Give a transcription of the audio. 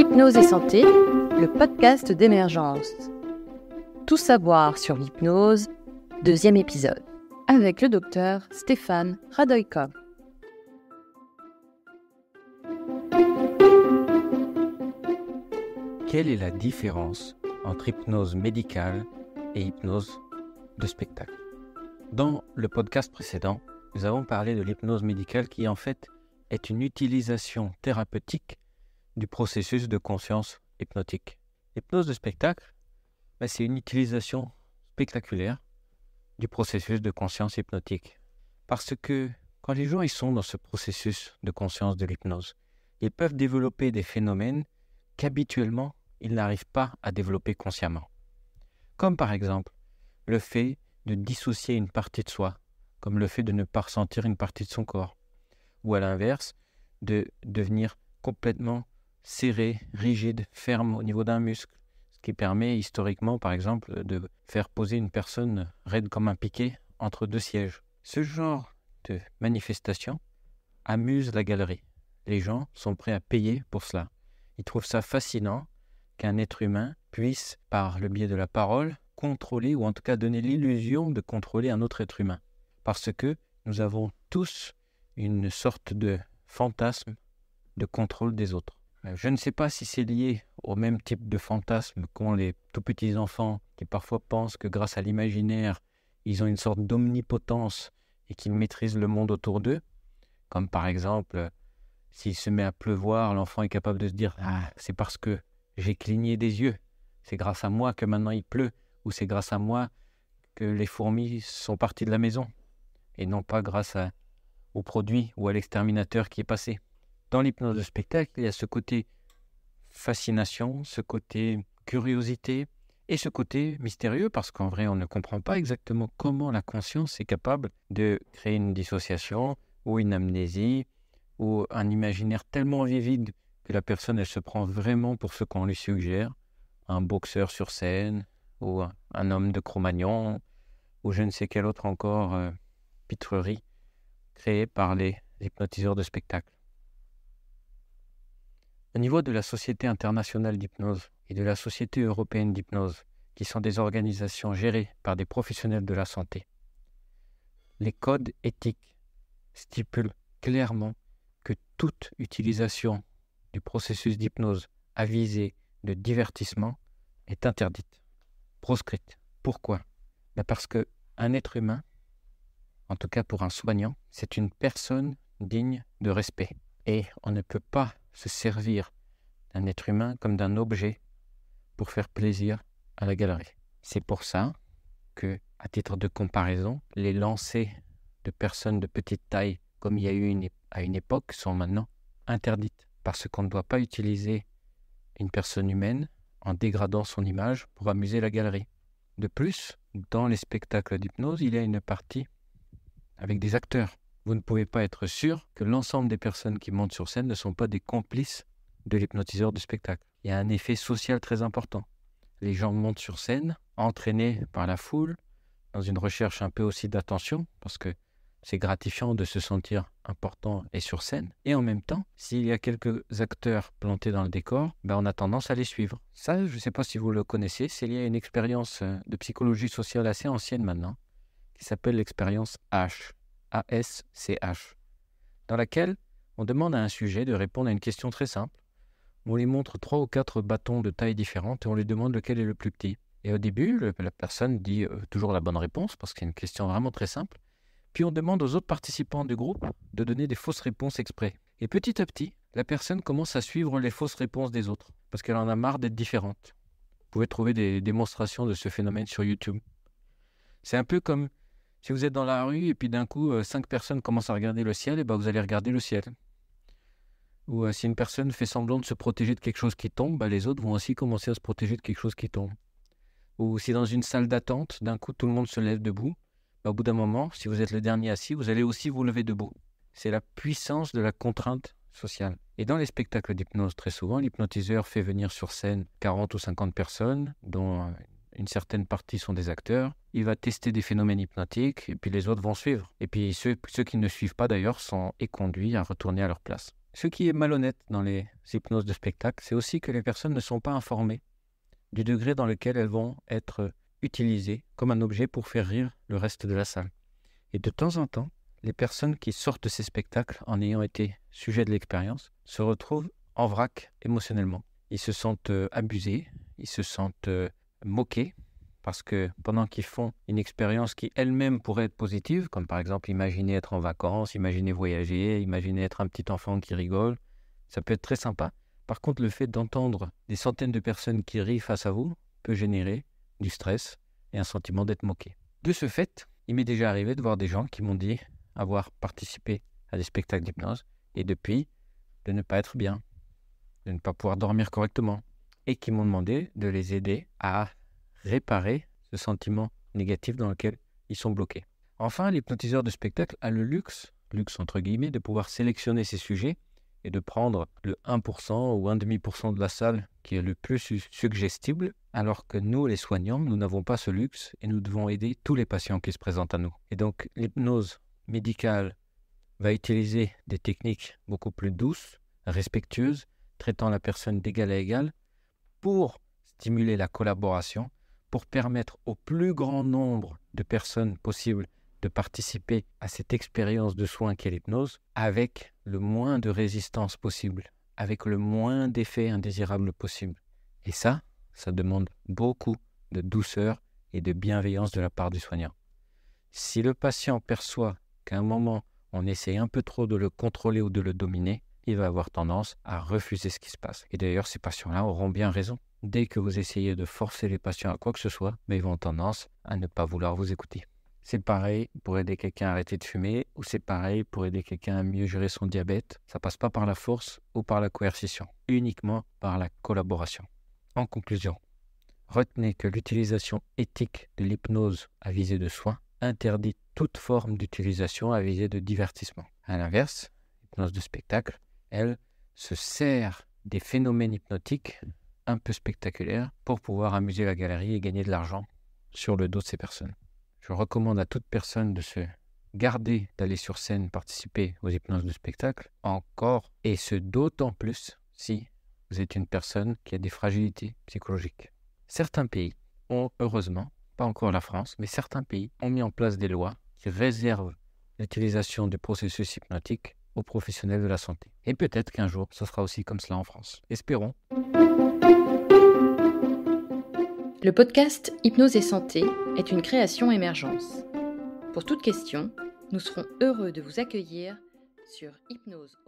Hypnose et santé, le podcast d'émergence. Tout savoir sur l'hypnose, deuxième épisode, avec le docteur Stéphane Radoïka. Quelle est la différence entre hypnose médicale et hypnose de spectacle Dans le podcast précédent, nous avons parlé de l'hypnose médicale qui en fait est une utilisation thérapeutique du processus de conscience hypnotique. L'hypnose de spectacle, ben, c'est une utilisation spectaculaire du processus de conscience hypnotique. Parce que quand les gens ils sont dans ce processus de conscience de l'hypnose, ils peuvent développer des phénomènes qu'habituellement ils n'arrivent pas à développer consciemment. Comme par exemple le fait de dissocier une partie de soi, comme le fait de ne pas ressentir une partie de son corps, ou à l'inverse, de devenir complètement serré, rigide, ferme au niveau d'un muscle, ce qui permet historiquement, par exemple, de faire poser une personne raide comme un piquet entre deux sièges. Ce genre de manifestation amuse la galerie. Les gens sont prêts à payer pour cela. Ils trouvent ça fascinant qu'un être humain puisse, par le biais de la parole, contrôler ou en tout cas donner l'illusion de contrôler un autre être humain. Parce que nous avons tous une sorte de fantasme de contrôle des autres. Euh, je ne sais pas si c'est lié au même type de fantasme qu'ont les tout petits enfants qui parfois pensent que grâce à l'imaginaire, ils ont une sorte d'omnipotence et qu'ils maîtrisent le monde autour d'eux. Comme par exemple, s'il se met à pleuvoir, l'enfant est capable de se dire Ah, c'est parce que j'ai cligné des yeux. C'est grâce à moi que maintenant il pleut, ou c'est grâce à moi que les fourmis sont parties de la maison, et non pas grâce au produit ou à l'exterminateur qui est passé dans l'hypnose de spectacle, il y a ce côté fascination, ce côté curiosité et ce côté mystérieux, parce qu'en vrai, on ne comprend pas exactement comment la conscience est capable de créer une dissociation ou une amnésie ou un imaginaire tellement vivide que la personne, elle se prend vraiment pour ce qu'on lui suggère, un boxeur sur scène ou un homme de Cro-Magnon ou je ne sais quel autre encore euh, pitrerie créée par les hypnotiseurs de spectacle. Au niveau de la Société internationale d'hypnose et de la Société européenne d'hypnose, qui sont des organisations gérées par des professionnels de la santé, les codes éthiques stipulent clairement que toute utilisation du processus d'hypnose à visée de divertissement est interdite, proscrite. Pourquoi ben Parce que un être humain, en tout cas pour un soignant, c'est une personne digne de respect. Et on ne peut pas se servir d'un être humain comme d'un objet pour faire plaisir à la galerie. C'est pour ça que, à titre de comparaison, les lancers de personnes de petite taille, comme il y a eu à une époque, sont maintenant interdites parce qu'on ne doit pas utiliser une personne humaine en dégradant son image pour amuser la galerie. De plus, dans les spectacles d'hypnose, il y a une partie avec des acteurs vous ne pouvez pas être sûr que l'ensemble des personnes qui montent sur scène ne sont pas des complices de l'hypnotiseur du spectacle. Il y a un effet social très important. Les gens montent sur scène, entraînés par la foule, dans une recherche un peu aussi d'attention, parce que c'est gratifiant de se sentir important et sur scène. Et en même temps, s'il y a quelques acteurs plantés dans le décor, ben, on a tendance à les suivre. Ça, je ne sais pas si vous le connaissez, c'est lié à une expérience euh, de psychologie sociale assez ancienne maintenant, qui s'appelle l'expérience H. ASCH, dans laquelle on demande à un sujet de répondre à une question très simple. On lui montre trois ou quatre bâtons de taille différente et on lui demande lequel est le plus petit. Et au début, la personne dit euh, toujours la bonne réponse parce qu'il y a une question vraiment très simple. Puis on demande aux autres participants du groupe de donner des fausses réponses exprès. Et petit à petit, la personne commence à suivre les fausses réponses des autres parce qu'elle en a marre d'être différente. Vous pouvez trouver des démonstrations de ce phénomène sur YouTube. C'est un peu comme si vous êtes dans la rue et puis d'un coup, euh, cinq personnes commencent à regarder le ciel, et eh ben vous allez regarder le ciel. Ou euh, si une personne fait semblant de se protéger de quelque chose qui tombe, bah, les autres vont aussi commencer à se protéger de quelque chose qui tombe. Ou si dans une salle d'attente, d'un coup, tout le monde se lève debout, bah, au bout d'un moment, si vous êtes le dernier assis, vous allez aussi vous lever debout. C'est la puissance de la contrainte sociale. Et dans les spectacles d'hypnose, très souvent, l'hypnotiseur fait venir sur scène 40 ou 50 personnes, dont euh, une certaine partie sont des acteurs, il va tester des phénomènes hypnotiques, et puis les autres vont suivre. Et puis ceux, qui ne suivent pas d'ailleurs sont éconduits à retourner à leur place. Ce qui est malhonnête dans les hypnoses de spectacle, c'est aussi que les personnes ne sont pas informées du degré dans lequel elles vont être utilisées comme un objet pour faire rire le reste de la salle. Et de temps en temps, les personnes qui sortent de ces spectacles en ayant été sujet de l'expérience se retrouvent en vrac émotionnellement. Ils se sentent euh, abusés, ils se sentent euh, moqués, parce que pendant qu'ils font une expérience qui elle-même pourrait être positive, comme par exemple imaginer être en vacances, imaginer voyager, imaginer être un petit enfant qui rigole, ça peut être très sympa. Par contre, le fait d'entendre des centaines de personnes qui rient face à vous peut générer du stress et un sentiment d'être moqué. De ce fait, il m'est déjà arrivé de voir des gens qui m'ont dit avoir participé à des spectacles d'hypnose et depuis de ne pas être bien, de ne pas pouvoir dormir correctement et qui m'ont demandé de les aider à réparer ce sentiment négatif dans lequel ils sont bloqués. Enfin, l'hypnotiseur de spectacle a le luxe, luxe entre guillemets, de pouvoir sélectionner ses sujets et de prendre le 1% ou 1,5% de la salle qui est le plus suggestible, alors que nous, les soignants, nous n'avons pas ce luxe et nous devons aider tous les patients qui se présentent à nous. Et donc, l'hypnose médicale va utiliser des techniques beaucoup plus douces, respectueuses, traitant la personne d'égal à égal pour stimuler la collaboration pour permettre au plus grand nombre de personnes possibles de participer à cette expérience de soins qu'est l'hypnose avec le moins de résistance possible, avec le moins d'effets indésirables possible. Et ça, ça demande beaucoup de douceur et de bienveillance de la part du soignant. Si le patient perçoit qu'à un moment on essaie un peu trop de le contrôler ou de le dominer, il va avoir tendance à refuser ce qui se passe. Et d'ailleurs, ces patients-là auront bien raison dès que vous essayez de forcer les patients à quoi que ce soit, mais ils vont tendance à ne pas vouloir vous écouter. C'est pareil pour aider quelqu'un à arrêter de fumer, ou c'est pareil pour aider quelqu'un à mieux gérer son diabète. Ça passe pas par la force ou par la coercition, uniquement par la collaboration. En conclusion, retenez que l'utilisation éthique de l'hypnose à visée de soins interdit toute forme d'utilisation à visée de divertissement. À l'inverse, l'hypnose de spectacle, elle, se sert des phénomènes hypnotiques un peu spectaculaire pour pouvoir amuser la galerie et gagner de l'argent sur le dos de ces personnes. Je recommande à toute personne de se garder d'aller sur scène participer aux hypnoses de spectacle, encore et ce d'autant plus si vous êtes une personne qui a des fragilités psychologiques. Certains pays ont, heureusement, pas encore la France, mais certains pays ont mis en place des lois qui réservent l'utilisation du processus hypnotique aux professionnels de la santé. Et peut-être qu'un jour, ce sera aussi comme cela en France. Espérons. Le podcast Hypnose et Santé est une création émergence. Pour toute question, nous serons heureux de vous accueillir sur hypnose